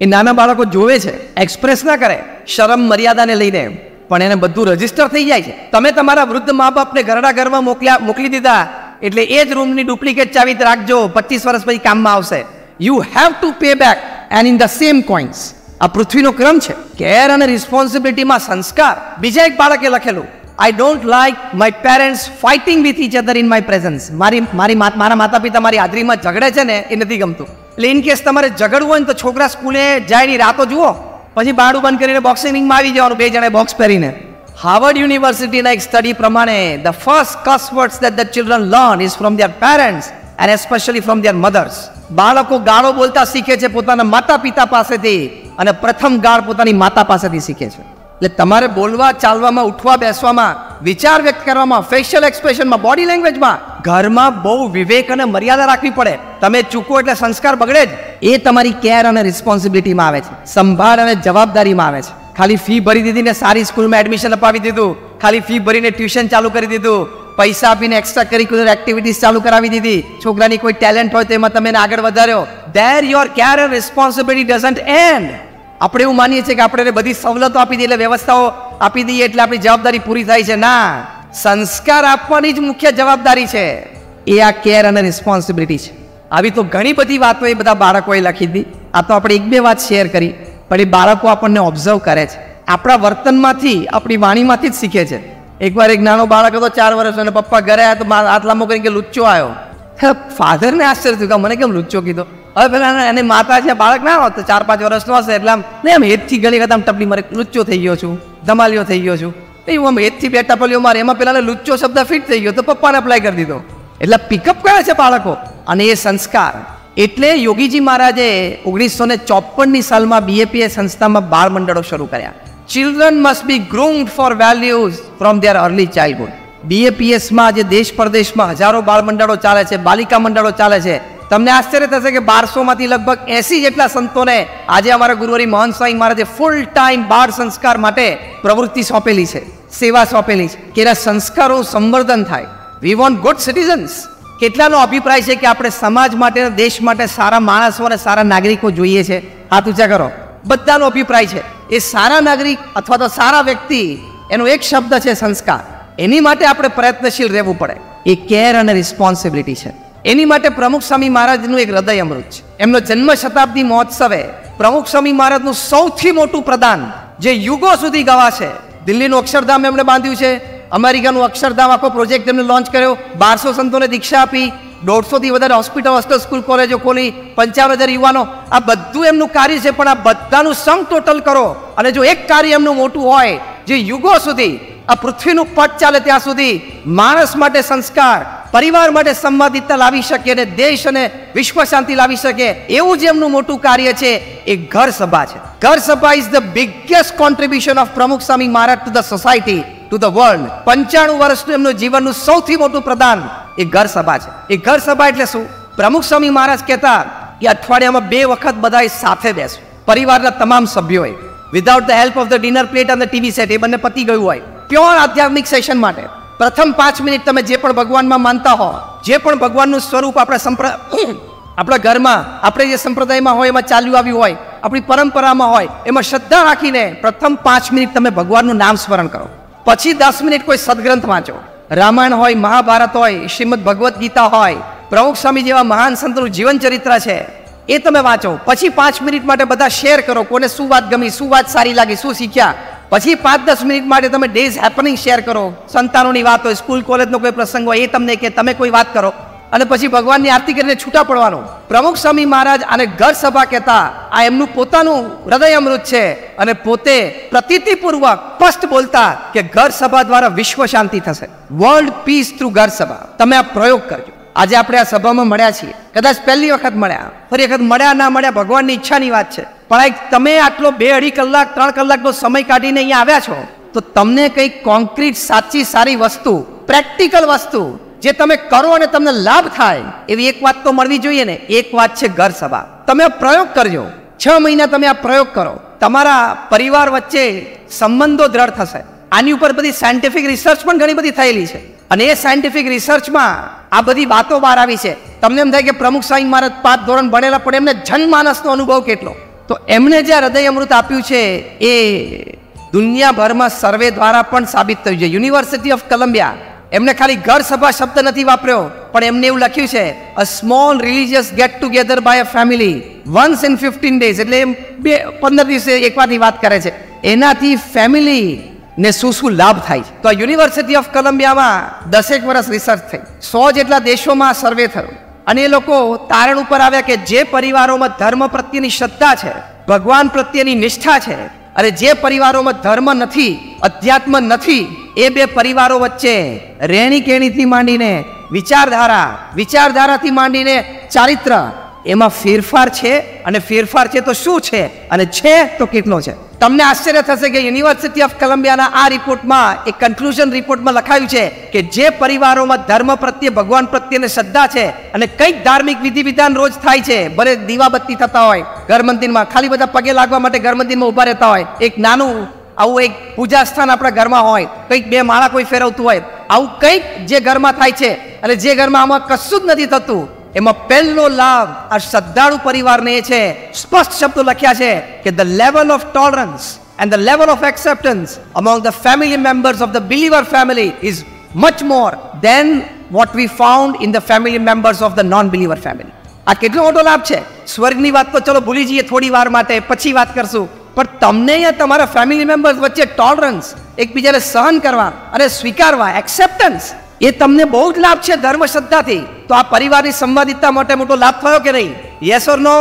એ નાના બાળકો જોવે છે એક્સપ્રેસ ના કરે શરમ મર્યાદાને લઈને પણ એને બધું રજીસ્ટર થઈ જાય છે તમે તમારા વૃદ્ધ મા બાપને ઘરડા ઘરમાં મોકલ્યા મોકલી દીધા એટલે એ જ રૂમની ડુપ્લિકેટ ચાવી રાખજો પચીસ વર્ષ પછી કામમાં આવશે you have to pay back and in the same coins આ પૃથ્વીનો ક્રમ છે કેર અને રિસ્પોન્સિબિલિટીમાં સંસ્કાર બીજા એક બાળકે લખેલું I don't like my parents fighting with each other in my presence મારી મારી મારા માતા પિતા મારી હાજરીમાં ઝઘડે છે ને એ નથી ગમતું એટલે ઇન કેસ તમારે ઝઘડવું હોય ને તો છોકરા સ્કૂલે જાય ની રાતો જુઓ પછી બારડું બંધ કરીને બોક્સિંગમાં આવી જવાનું બે જણે બોક્સ પહેરીને હાર્વર્ડ યુનિવર્સિટીના એક સ્ટડી પ્રમાણે the first cuss words that the children learn is from their parents and especially from their mothers બાળકો ગાળો બોલતા શીખે છે પોતાના માતા પિતા પાસેથી અને પ્રથમ ગાળ પોતાની માતા પાસેથી શીખે છે એટલે તમારે બોલવા ચાલવામાં ઉઠવા બેસવામાં વિચાર વ્યક્ત કરવામાં ફેશિયલ એક્સપ્રેશનમાં બોડી લેંગ્વેજમાં ઘરમાં બહુ વિવેક અને મર્યાદા રાખવી પડે તમે ચૂકો એટલે સંસ્કાર બગડે જ એ તમારી કેર અને રિસ્પોન્સિબિલિટીમાં આવે છે સંભાળ અને જવાબદારીમાં આવે છે ખાલી ફી ભરી દીધી ને સારી સ્કૂલમાં એડમિશન અપાવી દીધું ખાલી ફી ભરીને ટ્યુશન ચાલુ કરી દીધું પૈસા આપીને એક્સ્ટ્રા કરિક્યુલર એક્ટિવિટીઝ ચાલુ કરાવી દીધી છોકરાની કોઈ ટેલેન્ટ હોય તો એમાં તમે આગળ વધાર્યો there your care and responsibility doesn't and આપણે એવું માનીએ છીએ કે આપણે બધી સવલતો આપી દઈએ એટલે વ્યવસ્થાઓ આપી દઈએ એટલે આપણી જવાબદારી પૂરી થાય છે ના સંસ્કાર આપવાની જ મુખ્ય જવાબદારી છે એ આ કેર અને રિસ્પોન્સિબિલિટી છે આવી તો ઘણી બધી વાતો એ બધા બાળકોએ લખી દી આ તો આપણે એક બે વાત શેર કરી પણ એ બાળકો આપણને ઓબ્ઝર્વ કરે છે આપણા વર્તનમાંથી આપણી વાણીમાંથી જ શીખે છે એકવાર એક નાનો બાળક હતો ચાર વર્ષ અને પપ્પા ઘરે આવ્યા તો આટલા મોકલી કે લુચ્ચો આવ્યો ફાધરને આશ્ચર્ય થયું કે મને કેમ લુચ્ચો કીધો હવે પેલા એને માતા છે બાળક ના હોત ચાર પાંચ વર્ષનો હશે એટલે આમ ને આમ હેઠથી ઘણી વખત આમ ટપલી મારે લુચ્ચો થઈ ગયો છું ધમાલિયો થઈ ગયો છું નહીં હું આમ એજથી બે ટપલીઓ મારે એમાં પેલાને લુચ્ચો શબ્દ ફિટ થઈ ગયો તો પપ્પાને એપ્લાય કરી દીધો એટલે પિકઅપ કરે છે બાળકો અને એ સંસ્કાર એટલે યોગીજી મહારાજે ઓગણીસો ને ચોપનની સાલમાં બીએપીએ સંસ્થામાં બાળ મંડળો શરૂ કર્યા children must be groomed for values from their early childhood બીએપીએસમાં આજે દેશ પરદેશમાં હજારો બાળ મંડળો ચાલે છે બાલિકા મંડળો ચાલે છે તમને આશ્ચર્ય થશે કે બારસોમાંથી લગભગ એસી જેટલા સંતોને આજે અમારા ગુરુવારી મોહન સ્વામી મહારાજે ફૂલ ટાઈમ બાળ સંસ્કાર માટે પ્રવૃત્તિ સોંપેલી છે સેવા સોંપેલી છે કે એના સંસ્કારો સંવર્ધન થાય વી વોન્ટ ગુડ સિટીઝન્સ કેટલાનો અભિપ્રાય છે કે આપણે સમાજ માટે દેશ માટે સારા માણસો અને સારા નાગરિકો જોઈએ છે હાથ ઊંચા કરો બધાનો અભિપ્રાય છે એ સારા નાગરિક અથવા તો સારા વ્યક્તિ એનો એક શબ્દ છે સંસ્કાર એની માટે આપણે પ્રયત્નશીલ રહેવું પડે એ કેર અને રિસ્પોન્સિબિલિટી છે એની માટે પ્રમુખ સ્વામી મહારાજનું એક હૃદય અમૃત છે એમનો જન્મ શતાબ્દી મહોત્સવે પ્રમુખ સ્વામી મહારાજનું સૌથી મોટું પ્રદાન જે યુગો સુધી ગવાશે દિલ્હીનું અક્ષરધામ એમણે બાંધ્યું છે અમેરિકાનું અક્ષરધામ આખો પ્રોજેક્ટ એમને લોન્ચ કર્યો બારસો સંતોને દીક્ષા આપી દોઢસોથી વધારે હોસ્પિટલ હોસ્ટેલ સ્કૂલ કોલેજો ખોલી પંચાવન હજાર યુવાનો આ બધું એમનું કાર્ય છે પણ આ બધાનું સમ ટોટલ કરો અને જો એક કાર્ય એમનું મોટું હોય જે યુગો સુધી આ પૃથ્વીનું પટ ચાલે ત્યાં સુધી માણસ માટે સંસ્કાર પરિવાર માટે સંવાદિતતા લાવી શકે અને દેશ અને વિશ્વ શાંતિ લાવી શકે એવું જ એમનું મોટું કાર્ય છે એ ઘર સભા છે ઘર સભા is the biggest contribution of Pramukh Swami Maharaj to the society to the world પંચાણું વર્ષનું એમનું જીવનનું સૌથી મોટું પ્રદાન એ ઘર સભા છે એ ઘર સભા એટલે શું પ્રમુખ સ્વામી મહારાજ કહેતા કે અઠવાડિયામાં બે વખત બધા સાથે બેસો પરિવારના તમામ સભ્યોએ without the help of the dinner plate અને ટીવી સેટ એ બંને પતી ગયું હોય પ્યોર આધ્યાત્મિક સેશન માટે પ્રથમ પાંચ મિનિટ તમે જે પણ ભગવાનમાં માનતા હો જે પણ ભગવાનનું સ્વરૂપ આપણા સંપ્રદાય આપણા ઘરમાં આપણે જે સંપ્રદાયમાં હોય એમાં ચાલ્યું આવ્યું હોય આપણી પરંપરામાં હોય એમાં શ્રદ્ધા રાખીને પ્રથમ પાંચ મિનિટ તમે ભગવાનનું નામ સ્મરણ કરો પછી દસ મિનિટ કોઈ સદગ્રંથ વાંચો રામાયણ હોય મહાભારત હોય શ્રીમદ ભગવદ્ ગીતા હોય પ્રમુખ સ્વામી જેવા મહાન સંતનું જીવન ચરિત્ર છે એ તમે વાંચો પછી પાંચ મિનિટ માટે બધા શેર કરો કોને શું વાત ગમી શું વાત સારી લાગી શું શીખ્યા પછી પાંચ દસ મિનિટ માટે તમે ડેઝ હેપનિંગ શેર કરો સંતાનોની વાત હોય સ્કૂલ કોલેજનો કોઈ પ્રસંગ હોય એ તમને કે તમે કોઈ વાત કરો અને પછી ભગવાનની આરતી કરીને છૂટા પડવાનું પ્રમુખ સ્વામી મહારાજ આને ઘર સભા કહેતા આ એમનું પોતાનું હૃદય અમૃત છે અને પોતે પ્રતિતિપૂર્વક સ્પષ્ટ બોલતા કે ઘર સભા દ્વારા વિશ્વ શાંતિ થશે વર્લ્ડ પીસ થ્રુ ઘર સભા તમે આ પ્રયોગ કરજો આજે આપણે આ સભામાં મળ્યા છીએ કદાચ પહેલી વખત મળ્યા ફરી વખત મળ્યા ના મળ્યા ભગવાનની ઈચ્છાની વાત છે પણ એક તમે આટલો બે અઢી કલાક ત્રણ કલાકનો સમય કાઢીને અહીંયા આવ્યા છો તો તમને કંઈક કોન્ક્રીટ સાચી સારી વસ્તુ પ્રેક્ટિકલ વસ્તુ જે તમે કરો અને તમને લાભ થાય એવી એક વાત તો મળવી જોઈએ ને એક વાત છે ઘર સભા તમે પ્રયોગ કરજો છ મહિના તમે આ પ્રયોગ કરો તમારા પરિવાર વચ્ચે સંબંધો દ્રઢ થશે આની ઉપર બધી સાયન્ટિફિક રિસર્ચ પણ ઘણી બધી થયેલી છે અને એ સાયન્ટિફિક રિસર્ચમાં આ બધી વાતો બહાર આવી છે તમને એમ થાય કે પ્રમુખ સ્વામી મહારાજ પાંચ ધોરણ ભણેલા પણ એમને જનમાનસનો અનુભવ કેટલો તો એમને જે હૃદય અમૃત આપ્યું છે એ દુનિયાભરમાં સર્વે દ્વારા પણ સાબિત થયું છે યુનિવર્સિટી ઓફ કલંબિયા એમને ખાલી ઘર સભા શબ્દ નથી વાપર્યો પણ એમને એવું લખ્યું છે a small religious get together by a family once in fifteen days એટલે બે પંદર દિવસે એકવારની વાત કરે છે એનાથી ફેમિલી ને શું શું લાભ થાય છે તો આ યુનિવર્સિટી ઓફ કોલંબિયામાં દસેક વર્ષ રિસર્ચ થઈ સો જેટલા દેશોમાં સર્વે થયો અને એ લોકો તારણ ઉપર આવ્યા કે જે પરિવારોમાં ધર્મ પ્રત્યેની શ્રદ્ધા છે ભગવાન પ્રત્યેની નિષ્ઠા છે અને જે પરિવારોમાં ધર્મ નથી અધ્યાત્મ નથી એ બે પરિવારો વચ્ચે રહેણી કેણીથી માંડીને વિચારધારા વિચારધારાથી માંડીને ચારિત્ર એમાં ફેરફાર છે અને ફેરફાર છે તો શું છે અને છે તો કેટલો છે તમને આશ્ચર્ય થશે કે યુનિવર્સિટી ઓફ કોલંબિયાના આ રિપોર્ટમાં એક કન્ક્લુઝન રિપોર્ટમાં લખાયું છે કે જે પરિવારોમાં ધર્મ પ્રત્યે ભગવાન પ્રત્યેને શ્રદ્ધા છે અને કંઈક ધાર્મિક વિધિ વિધાન રોજ થાય છે ભલે દીવાબત્તી થતા હોય ઘર મંદિરમાં ખાલી બધા પગે લાગવા માટે ઘર મંદિરમાં ઊભા રહેતા હોય એક નાનું આવું એક પૂજા સ્થાન આપણા ઘરમાં હોય કંઈક બે માળા કોઈ ફેરવતું હોય આવું કંઈક જે ઘરમાં થાય છે અને જે ઘરમાં આમાં કશું જ નથી થતું એમાં પહેલો લાભ આ શ્રદ્ધાળુ પરિવારને એ છે સ્પષ્ટ શબ્દો લખ્યા છે કે the level of tolerance and the level of acceptance among the family members of the believer family is much more than what we found in the family members of the non believer family આ કેટલો મોટો લાભ છે સ્વર્ગની વાત તો ચલો ભૂલી જઈએ થોડી વાર માટે પછી વાત કરશું પણ તમને અહીંયા તમારા ફેમિલી મેમ્બર્સ વચ્ચે ટોલરન્સ એકબીજાને સહન કરવા અને સ્વીકારવા એક્સેપ્ટન્સ એ તમને બહુ જ લાભ છે ધર્મ શ્રદ્ધાથી તો આ પરિવારની સંવાદિતા માટે મોટો લાભ થયો કે નહીં yes or no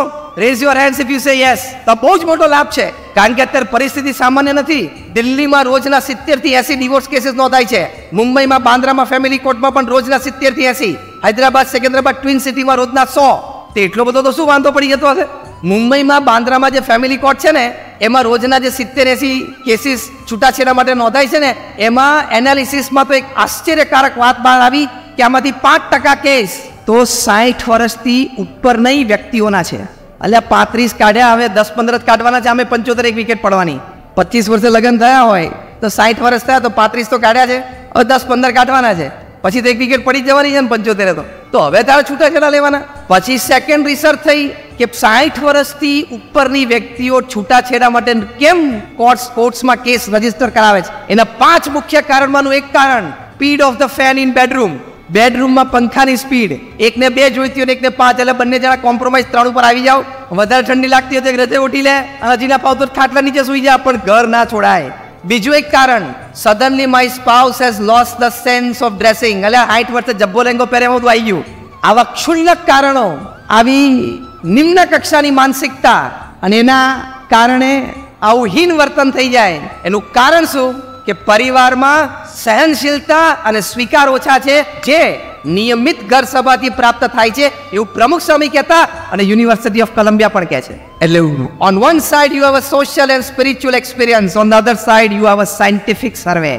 raise your hands if you say yes તો બહુ જ મોટો લાભ છે કારણ કે અત્યારે પરિસ્થિતિ સામાન્ય નથી દિલ્હીમાં રોજના સિત્તેરથી એસી ડિવોર્સ કેસીસ નોંધાય છે મુંબઈમાં બાંદ્રામાં ફેમિલી કોર્ટમાં પણ રોજના સિત્તેરથી એસી હૈદરાબાદ સેકન્દરાબાદ ટ્વિન સિટીમાં રોજના સો તો એટલો બધો તો શું વાંધો પડી જતો હશે મુંબઈમાં બાંદ્રામાં જે ફેમિલી કોર્ટ છે ને એમાં રોજના જે સિત્તેર એસી કેસીસ છૂટાછેડા માટે નોંધાય છે ને એમાં એનાલિસિસમાં તો એક આશ્ચર્યકારક વાત બહાર આવી કે આમાંથી પાંચ ટકા કેસ તો સાઠ વર્ષથી ઉપર નહીં વ્યક્તિઓના છે એટલે પાંત્રીસ કાઢ્યા હવે દસ પંદર જ કાઢવાના છે અમે પંચોતેર એક વિકેટ પડવાની પચીસ વર્ષે લગ્ન થયા હોય તો સાઠ વર્ષ થયા તો પાંત્રીસ તો કાઢ્યા છે હવે દસ પંદર કાઢવાના છે પછી તો એક વિકેટ પડી જવાની છે ને પંચોતેરે તો તો હવે તારે છૂટાછેડા લેવાના પછી સેકન્ડ રિસર્ચ થઈ કે સાઠ વર્ષથી ઉપરની વ્યક્તિઓ છૂટાછેડા માટે કેમ કોર્ટ કોર્ટ્સમાં કેસ રજીસ્ટર કરાવે છે એના પાંચ મુખ્ય કારણમાંનું એક કારણ speed of the fan in bedroom બેડરૂમમાં પંખાની સ્પીડ એકને બે જોઈતી હોય એકને પાંચ એટલે બંને જણા કોમ્પ્રોમાઇઝ ત્રણ ઉપર આવી જાઓ વધારે ઠંડી લાગતી હોય તો રજે ઉઠી લે અને હજી ના પાવ તો ખાટલા નીચે સુઈ જાય પણ ઘર ના છોડાય બીજું એક કારણ suddenly my spouse has lost the sense of dressing એટલે હાઈટ વર્ષે જબ્બો લેંગો પહેરે હું આવી ગયું આવા ક્ષુલ્લક કારણો આવી નિમ્ન કક્ષાની માનસિકતા અને એના કારણે આવું હીન વર્તન થઈ જાય એનું કારણ શું કે પરિવારમાં સહનશીલતા અને સ્વીકાર ઓછા છે જે નિયમિત ઘર સભાથી પ્રાપ્ત થાય છે એવું પ્રમુખ સ્વામી કહેતા અને યુનિવર્સિટી ઓફ કોલંબિયા પણ કહે છે એટલે on one side you have a social and spiritual experience on the other side you have a scientific survey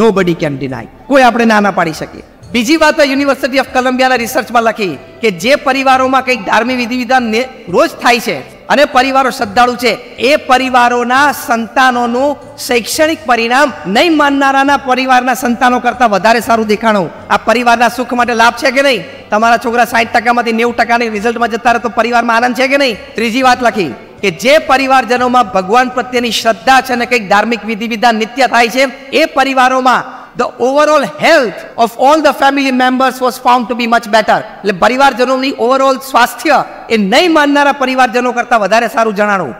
nobody can deny કોઈ આપણે ના ના પાડી શકીએ બીજી વાત યુનિવર્સિટી ઓફ કોલંબિયાના રિસર્ચમાં લખી કે જે પરિવારોમાં કંઈક ધાર્મિક વિધિ વિધાન રોજ થાય છે અને પરિવારો શ્રદ્ધાળુ છે એ પરિવારોના સંતાનોનું શૈક્ષણિક પરિણામ નહીં માનનારાના પરિવારના સંતાનો કરતાં વધારે સારું દેખાણું આ પરિવારના સુખ માટે લાભ છે કે નહીં તમારા છોકરા સાઠ ટકામાંથી નેવું ટકાની રિઝલ્ટમાં જતા રહે તો પરિવારમાં આનંદ છે કે નહીં ત્રીજી વાત લખી કે જે પરિવારજનોમાં ભગવાન પ્રત્યેની શ્રદ્ધા છે અને કંઈક ધાર્મિક વિધિ વિધાન નિત્ય થાય છે એ પરિવારોમાં the overall health of all the family members was found to be much better એટલે પરિવારજનોની ઓવરઓલ સ્વાસ્થ્ય એ નહીં માનનારા પરિવારજનો કરતાં વધારે સારું જણાણું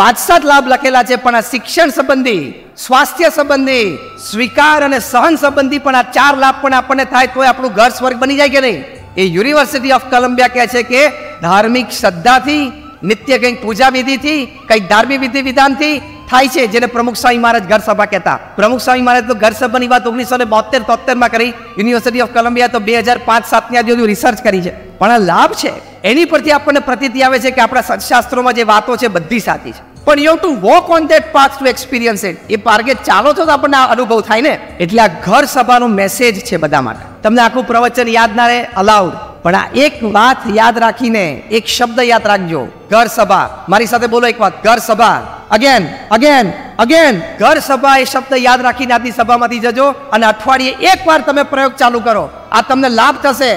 પાંચ સાત લાભ લખેલા છે પણ આ શિક્ષણ સંબંધી સ્વાસ્થ્ય સંબંધી સ્વીકાર અને સહન સંબંધી પણ આ ચાર લાભ પણ આપણને થાય તોય આપણું ઘર સ્વર્ગ બની જાય કે નહીં એ યુનિવર્સિટી ઓફ કોલંબિયા કહે છે કે ધાર્મિક શ્રદ્ધાથી નિત્ય કંઈક પૂજા વિધિથી કંઈક ધાર્મિક વિધિ વિધાનથી થાય છે જેને પ્રમુખ સ્વામી મહારાજ ઘર સભા કહેતા પ્રમુખ સ્વામી મહારાજ તો ઘર સભાની વાત ઓગણીસો ને બોતેર તોતેરમાં કરી યુનિવર્સિટી ઓફ કોલંબિયા તો બે હજાર પાંચ સાતની આજે રિસર્ચ કરી છે પણ આ લાભ છે એની પરથી આપણને પ્રતીતિ આવે છે કે આપણા સત્શાસ્ત્રોમાં જે વાતો છે બધી સાચી છે પણ you to walk on that path to experience it એ માર્ગે ચાલો તો આપણને અનુભવ થાય ને એટલે આ ઘર સભાનો મેસેજ છે બધા માટે તમને આખું પ્રવચન યાદ ના રહે અલાઉડ પણ આ એક વાત યાદ રાખીને એક શબ્દ યાદ રાખજો ઘર સભા મારી સાથે બોલો એક વાત ઘર સભા અગેન અગેન અગેન ઘર સભા એ શબ્દ યાદ રાખીને આજની સભામાંથી જજો અને અઠવાડિયે એકવાર તમે પ્રયોગ ચાલુ કરો આ તમને લાભ થશે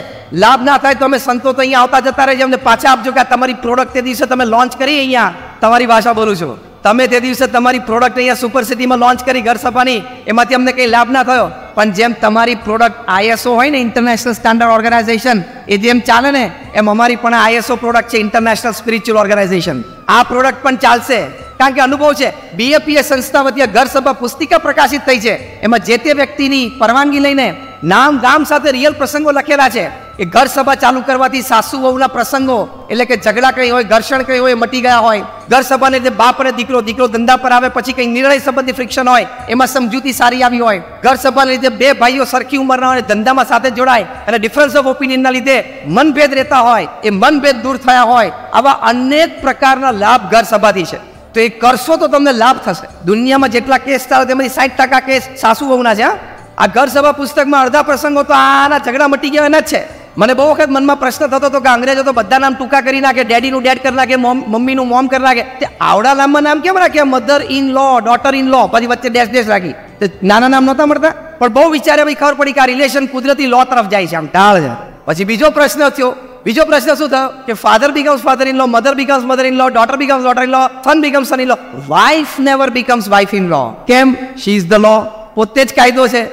લાભ ના થાય તો અમે સંતો તો અહીંયા આવતા જતા રહેજો અમને પાછા આપજો કે તમારી પ્રોડક્ટ તે દિવસે તમે લોન્ચ કરી અહીંયા તમારી ભાષા બોલું છું તમે તે દિવસે તમારી પ્રોડક્ટ અહીંયા સુપર સિટીમાં લોન્ચ કરી ઘર સભાની એમાંથી અમને કંઈ લાભ ના થયો પણ જેમ તમારી પ્રોડક્ટ આઈએસઓ હોય ને ઇન્ટરનેશનલ સ્ટાન્ડર્ડ ઓર્ગેનાઇઝેશન એ જેમ ચાલે ને એમ અમારી પણ આઈએસઓ પ્રોડક્ટ છે ઇન્ટરનેશનલ સ્પિરિચ્યુઅલ ઓર્ગેનાઇઝેશન આ પ્રોડક્ટ પણ ચાલશે કારણ કે અનુભવ છે બીએપીએ સંસ્થા વતી ઘર સભા પુસ્તિકા પ્રકાશિત થઈ છે એમાં જે તે વ્યક્તિની પરવાનગી લઈને નામ ગામ સાથે રિયલ પ્રસંગો લખેલા છે એ ઘર સભા ચાલુ કરવાથી સાસુ વહુના પ્રસંગો એટલે કે ઝઘડા કંઈ હોય ઘર્ષણ કઈ હોય મટી ગયા હોય ઘર સભાને જે બાપ અને દીકરો દીકરો ધંધા પર આવે પછી કંઈ નિર્ણય સંબંધી ફ્રિક્શન હોય એમાં સમજૂતી સારી આવી હોય ઘર સભાને લીધે બે ભાઈઓ સરખી ઉંમરના હોય ધંધામાં સાથે જોડાય અને ડિફરન્સ ઓફ ઓપિનિયનના લીધે મનભેદ રહેતા હોય એ મનભેદ દૂર થયા હોય આવા અનેક પ્રકારના લાભ ઘર સભાથી છે તો એ કરશો તો તમને લાભ થશે દુનિયામાં જેટલા કેસ થાય તેમાંથી સાઠ ટકા કેસ સાસુ વહુના છે આ ઘર સભા પુસ્તકમાં અડધા પ્રસંગો તો આના ઝઘડા મટી ગયા એના જ છે મને બહુ વખત મનમાં પ્રશ્ન થતો હતો કે અંગ્રેજો તો બધા નામ ટૂંકા કરી નાખે ડેડીનું ડેડ કરી નાખે મોમ મમ્મીનું મોમ કરી નાખે તે આવડા નામમાં નામ કેમ રાખ્યા mother in law daughter in law પછી વચ્ચે ડેશ ડેશ રાખી તે નાના નામ નહોતા મળતા પણ બહુ વિચારે ભાઈ ખબર પડી કે આ રિલેશન કુદરતી લો તરફ જાય છે આમ ટાળ પછી બીજો પ્રશ્ન થયો બીજો પ્રશ્ન શું થયો કે father becomes father in law mother becomes mother in law daughter becomes daughter in law son becomes son in law wife never becomes wife in law કેમ શી ઇઝ ધ લો પોતે જ કાયદો છે